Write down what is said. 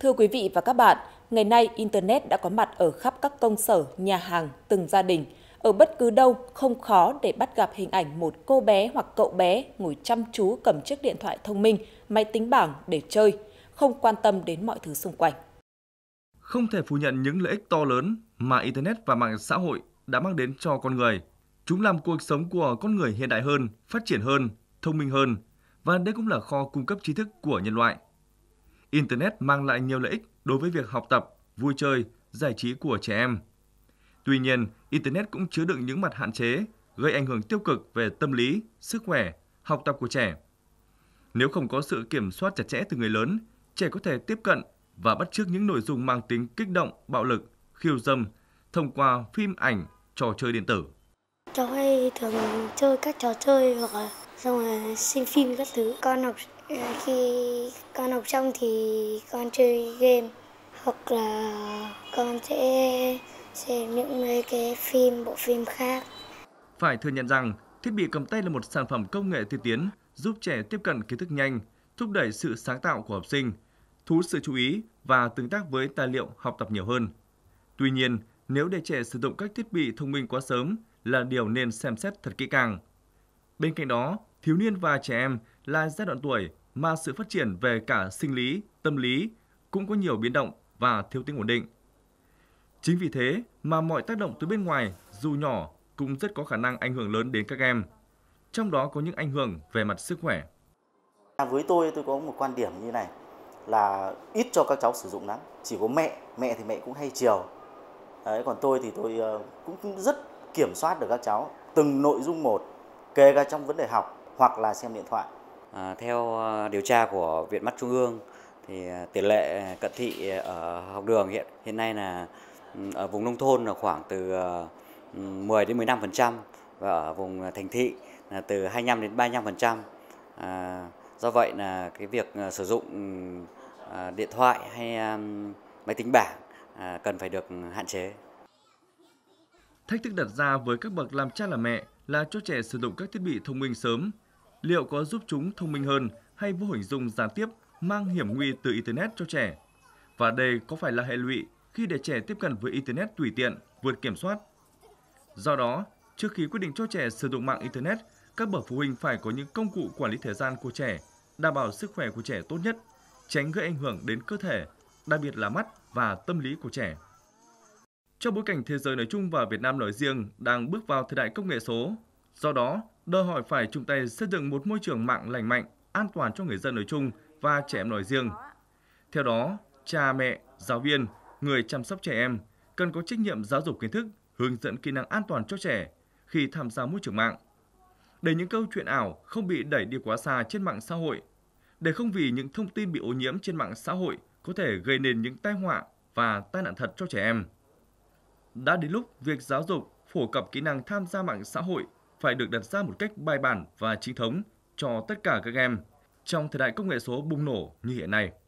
Thưa quý vị và các bạn, ngày nay Internet đã có mặt ở khắp các công sở, nhà hàng, từng gia đình. Ở bất cứ đâu, không khó để bắt gặp hình ảnh một cô bé hoặc cậu bé ngồi chăm chú cầm chiếc điện thoại thông minh, máy tính bảng để chơi, không quan tâm đến mọi thứ xung quanh. Không thể phủ nhận những lợi ích to lớn mà Internet và mạng xã hội đã mang đến cho con người. Chúng làm cuộc sống của con người hiện đại hơn, phát triển hơn, thông minh hơn và đây cũng là kho cung cấp trí thức của nhân loại. Internet mang lại nhiều lợi ích đối với việc học tập, vui chơi, giải trí của trẻ em. Tuy nhiên, Internet cũng chứa đựng những mặt hạn chế, gây ảnh hưởng tiêu cực về tâm lý, sức khỏe, học tập của trẻ. Nếu không có sự kiểm soát chặt chẽ từ người lớn, trẻ có thể tiếp cận và bắt chước những nội dung mang tính kích động, bạo lực, khiêu dâm thông qua phim ảnh, trò chơi điện tử. Cháu hay thường chơi các trò chơi hoặc là xong rồi xem phim các thứ. Con học Ừ, khi con học xong thì con chơi game hoặc là con sẽ xem những cái phim bộ phim khác phải thừa nhận rằng thiết bị cầm tay là một sản phẩm công nghệ tiên tiến giúp trẻ tiếp cận kiến thức nhanh thúc đẩy sự sáng tạo của học sinh thu hút sự chú ý và tương tác với tài liệu học tập nhiều hơn tuy nhiên nếu để trẻ sử dụng các thiết bị thông minh quá sớm là điều nên xem xét thật kỹ càng bên cạnh đó thiếu niên và trẻ em là giai đoạn tuổi mà sự phát triển về cả sinh lý, tâm lý cũng có nhiều biến động và thiếu tính ổn định. Chính vì thế mà mọi tác động từ bên ngoài dù nhỏ cũng rất có khả năng ảnh hưởng lớn đến các em. Trong đó có những ảnh hưởng về mặt sức khỏe. À, với tôi tôi có một quan điểm như này là ít cho các cháu sử dụng lắm. Chỉ có mẹ, mẹ thì mẹ cũng hay chiều. Đấy, còn tôi thì tôi ờ, cũng rất kiểm soát được các cháu từng nội dung một kể cả trong vấn đề học hoặc là xem điện thoại À, theo à, điều tra của Viện Mắt Trung ương thì à, tỷ lệ cận thị ở học đường hiện hiện nay là ừ, ở vùng nông thôn là khoảng từ 10 ừ, đến 15% và ở vùng thành thị là từ 25 đến 35%. À, do vậy là cái việc sử dụng ừ, điện thoại hay máy tính bảng cần phải được hạn chế. Thách thức đặt ra với các bậc làm cha làm mẹ là cho trẻ sử dụng các thiết bị thông minh sớm liệu có giúp chúng thông minh hơn hay vô hình dung gián tiếp mang hiểm nguy từ Internet cho trẻ? Và đây có phải là hệ lụy khi để trẻ tiếp cận với Internet tùy tiện, vượt kiểm soát? Do đó, trước khi quyết định cho trẻ sử dụng mạng Internet, các bậc phụ huynh phải có những công cụ quản lý thời gian của trẻ, đảm bảo sức khỏe của trẻ tốt nhất, tránh gây ảnh hưởng đến cơ thể, đặc biệt là mắt và tâm lý của trẻ. Trong bối cảnh thế giới nói chung và Việt Nam nói riêng đang bước vào thời đại công nghệ số, Do đó, đòi hỏi phải chung tay xây dựng một môi trường mạng lành mạnh, an toàn cho người dân nói chung và trẻ em nói riêng. Theo đó, cha mẹ, giáo viên, người chăm sóc trẻ em cần có trách nhiệm giáo dục kiến thức, hướng dẫn kỹ năng an toàn cho trẻ khi tham gia môi trường mạng. Để những câu chuyện ảo không bị đẩy đi quá xa trên mạng xã hội, để không vì những thông tin bị ô nhiễm trên mạng xã hội có thể gây nên những tai họa và tai nạn thật cho trẻ em. Đã đến lúc việc giáo dục phổ cập kỹ năng tham gia mạng xã hội phải được đặt ra một cách bài bản và chính thống cho tất cả các em trong thời đại công nghệ số bùng nổ như hiện nay.